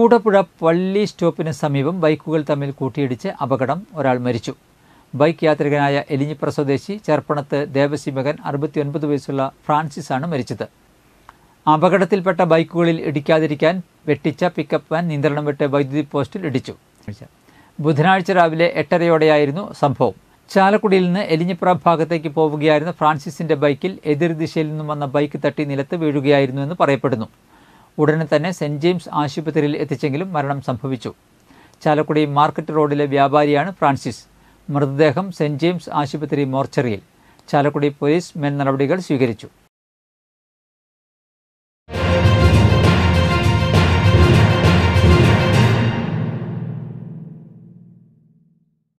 കൂടപ്പുഴ പള്ളി സ്റ്റോപ്പിന് സമീപം ബൈക്കുകൾ തമ്മിൽ കൂട്ടിയിടിച്ച് അപകടം ഒരാൾ മരിച്ചു ബൈക്ക് യാത്രികനായ എലിഞ്ഞിപ്ര സ്വദേശി ചെറുപ്പണത്ത് ദേവസി മകൻ അറുപത്തിയൊൻപത് വയസ്സുള്ള ഫ്രാൻസിസ് ആണ് മരിച്ചത് അപകടത്തിൽപ്പെട്ട ബൈക്കുകളിൽ ഇടിക്കാതിരിക്കാൻ വെട്ടിച്ച പിക്കപ്പ് വാൻ നിയന്ത്രണം വിട്ട് വൈദ്യുതി പോസ്റ്റിൽ ഇടിച്ചു ബുധനാഴ്ച രാവിലെ എട്ടരയോടെയായിരുന്നു സംഭവം ചാലക്കുടിയിൽ നിന്ന് എലിഞ്ഞിപ്ര ഭാഗത്തേക്ക് പോവുകയായിരുന്ന ഫ്രാൻസിസിന്റെ ബൈക്കിൽ എതിർദിശയിൽ നിന്നും വന്ന ബൈക്ക് തട്ടി നിലത്ത് വീഴുകയായിരുന്നു എന്ന് പറയപ്പെടുന്നു ഉടനെ തന്നെ സെന്റ് ജെയിംസ് ആശുപത്രിയിൽ എത്തിച്ചെങ്കിലും മരണം സംഭവിച്ചു ചാലക്കുടി മാർക്കറ്റ് റോഡിലെ വ്യാപാരിയാണ് ഫ്രാൻസിസ് മൃതദേഹം സെന്റ് ജെയിംസ് ആശുപത്രി മോർച്ചറിയിൽ ചാലക്കുടി പോലീസ് മേൽ നടപടികൾ സ്വീകരിച്ചു